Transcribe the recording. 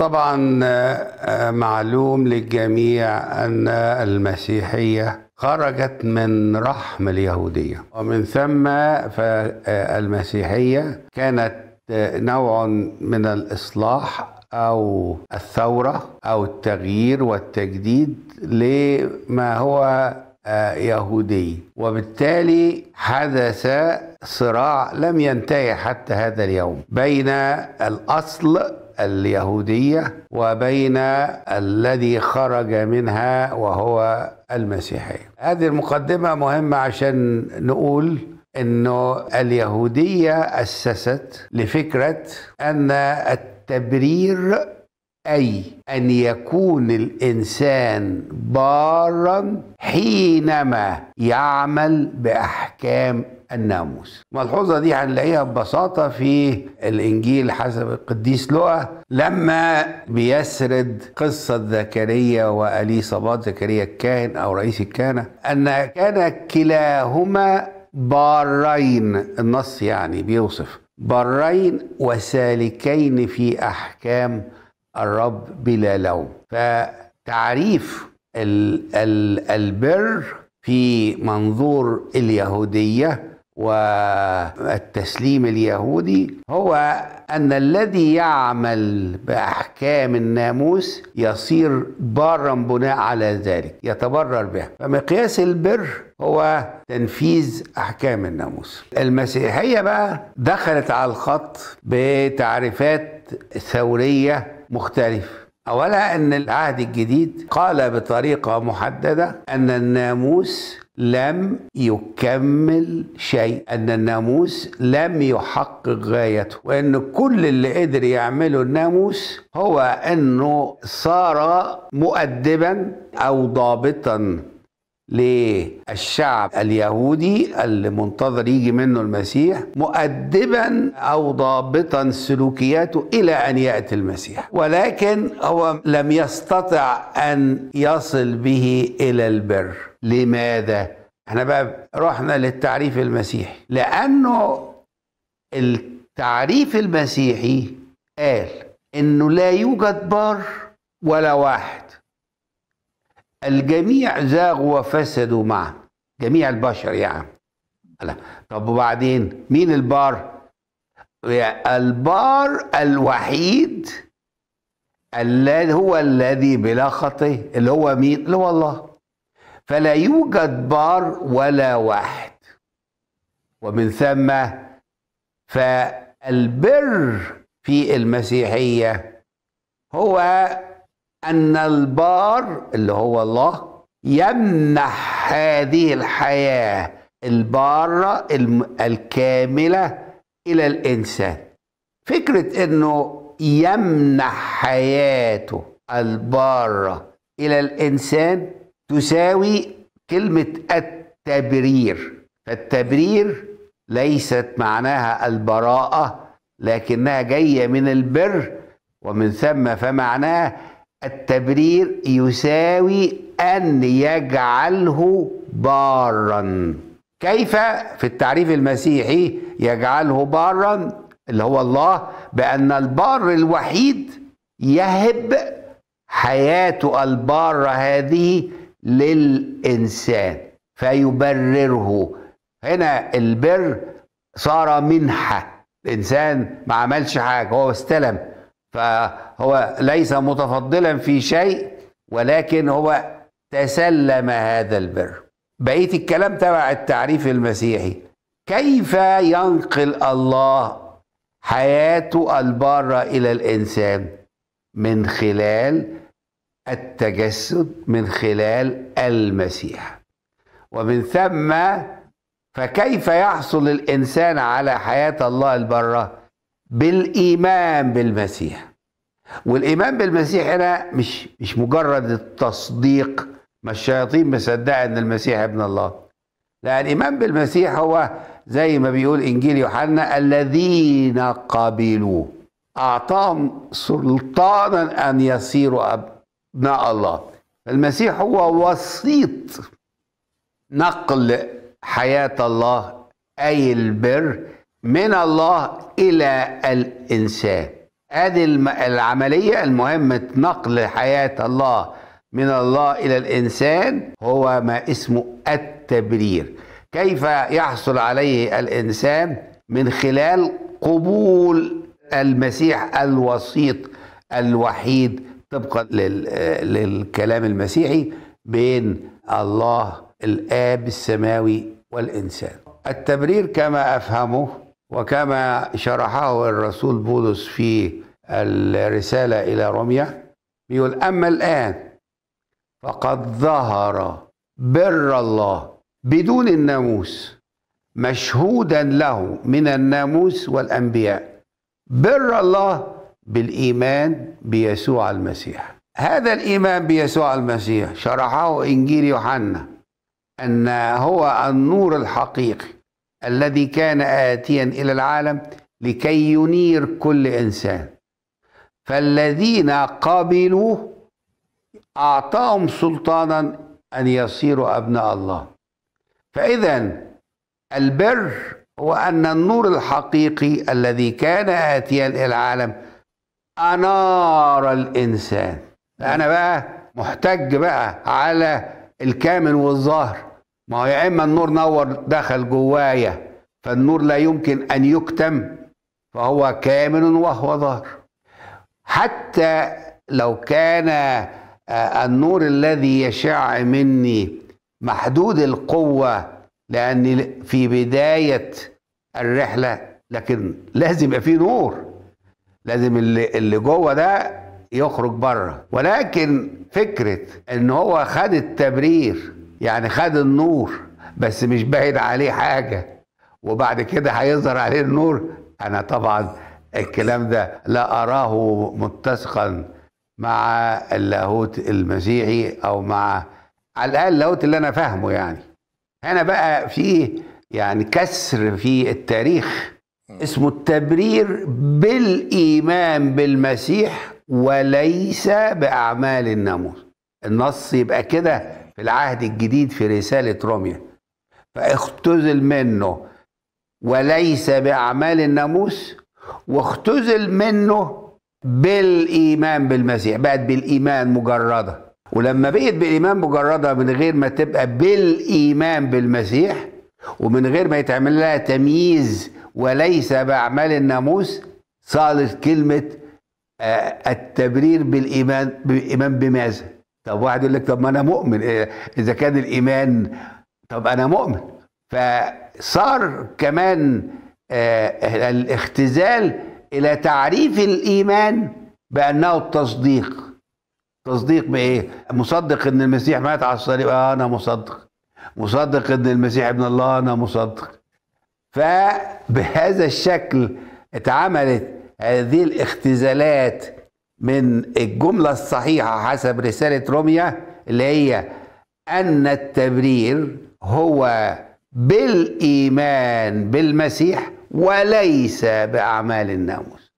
طبعا آه، آه، معلوم للجميع ان المسيحيه خرجت من رحم اليهوديه ومن ثم فالمسيحيه آه، كانت نوع من الاصلاح او الثوره او التغيير والتجديد لما هو يهودي وبالتالي حدث صراع لم ينتهي حتى هذا اليوم بين الاصل اليهوديه وبين الذي خرج منها وهو المسيحيه. هذه المقدمه مهمه عشان نقول انه اليهوديه اسست لفكره ان التبرير أي أن يكون الإنسان بارا حينما يعمل بأحكام الناموس الملحوظة دي هنلاقيها ببساطة في الإنجيل حسب القديس لوقا لما بيسرد قصة زكريا وأليصابات زكريا الكاهن أو رئيس الكهنة أن كان كلاهما بارين النص يعني بيوصف بارين وسالكين في أحكام الرب بلا لوم فتعريف البر في منظور اليهوديه والتسليم اليهودي هو ان الذي يعمل باحكام الناموس يصير بارا بناء على ذلك يتبرر بها فمقياس البر هو تنفيذ احكام الناموس المسيحيه بقى دخلت على الخط بتعريفات ثوريه مختلف أولا أن العهد الجديد قال بطريقة محددة أن الناموس لم يكمل شيء أن الناموس لم يحقق غايته وأن كل اللي قدر يعمله الناموس هو أنه صار مؤدبا أو ضابطا للشعب اليهودي المنتظر يجي منه المسيح مؤدبا او ضابطا سلوكياته الى ان ياتي المسيح ولكن هو لم يستطع ان يصل به الى البر لماذا احنا بقى رحنا للتعريف المسيحي لانه التعريف المسيحي قال انه لا يوجد بار ولا واحد الجميع زاغوا وفسدوا معا جميع البشر يعني طب وبعدين مين البار البار الوحيد الذي هو الذي بلا خطيه اللي هو مين اللي هو الله فلا يوجد بار ولا واحد ومن ثم فالبر في المسيحيه هو أن البار اللي هو الله يمنح هذه الحياة البارة الكاملة إلى الإنسان فكرة أنه يمنح حياته البارة إلى الإنسان تساوي كلمة التبرير فالتبرير ليست معناها البراءة لكنها جاية من البر ومن ثم فمعناه التبرير يساوي أن يجعله بارا كيف في التعريف المسيحي يجعله بارا اللي هو الله بأن البار الوحيد يهب حياته البارة هذه للإنسان فيبرره هنا البر صار منحة الإنسان ما عملش حاجة هو استلم فهو ليس متفضلا في شيء ولكن هو تسلم هذا البر بقيه الكلام تبع التعريف المسيحي كيف ينقل الله حياته البارة إلى الإنسان من خلال التجسد من خلال المسيح ومن ثم فكيف يحصل الإنسان على حياة الله البارة بالإيمان بالمسيح والايمان بالمسيح هنا مش مش مجرد التصديق ما الشياطين مصدقه ان المسيح ابن الله لا الايمان بالمسيح هو زي ما بيقول انجيل يوحنا الذين قبلوه اعطاهم سلطانا ان يصيروا ابناء الله المسيح هو وسيط نقل حياه الله اي البر من الله الى الانسان ادي العمليه المهمه نقل حياه الله من الله الى الانسان هو ما اسمه التبرير كيف يحصل عليه الانسان من خلال قبول المسيح الوسيط الوحيد طبقا للكلام المسيحي بين الله الاب السماوي والانسان التبرير كما افهمه وكما شرحه الرسول بولس في الرسالة إلى روميا بيقول أما الآن فقد ظهر بر الله بدون الناموس مشهودا له من الناموس والأنبياء بر الله بالإيمان بيسوع المسيح هذا الإيمان بيسوع المسيح شرحه إنجيل يوحنا أن هو النور الحقيقي الذي كان آتيا إلى العالم لكي ينير كل إنسان فالذين قبلوا أعطاهم سلطانا أن يصيروا أبناء الله فإذا البر هو أن النور الحقيقي الذي كان آتيا إلى العالم أنار الإنسان أنا بقى محتج بقى على الكامل والظاهر ما هو يا اما النور نور دخل جوايا فالنور لا يمكن ان يكتم فهو كامل وهو ظاهر حتى لو كان آه، النور الذي يشع مني محدود القوه لاني في بدايه الرحله لكن لازم يبقى في نور لازم اللي اللي جوه ده يخرج بره ولكن فكره ان هو خد التبرير يعني خد النور بس مش باين عليه حاجه وبعد كده هيظهر عليه النور انا طبعا الكلام ده لا اراه متسقا مع اللاهوت المسيحي او مع على الاقل اللاهوت اللي انا فاهمه يعني هنا بقى في يعني كسر في التاريخ اسمه التبرير بالايمان بالمسيح وليس باعمال الناموس النص يبقى كده في العهد الجديد في رسالة روميا فاختزل منه وليس بأعمال الناموس واختزل منه بالإيمان بالمسيح بقت بالإيمان مجردة ولما بقت بالإيمان مجردة من غير ما تبقى بالإيمان بالمسيح ومن غير ما يتعمل لها تمييز وليس بأعمال الناموس صارت كلمة آه، التبرير بالإيمان بالإيمان بماذا؟ طب واحد يقول لك طب ما انا مؤمن إيه، اذا كان الايمان طب انا مؤمن فصار كمان آه، الاختزال الى تعريف الايمان بانه التصديق تصديق بايه مصدق ان المسيح مات على الصليب اه انا مصدق مصدق ان المسيح ابن الله انا مصدق فبهذا الشكل اتعملت هذه الاختزالات من الجملة الصحيحة حسب رسالة روميا اللي هي أن التبرير هو بالإيمان بالمسيح وليس بأعمال الناموس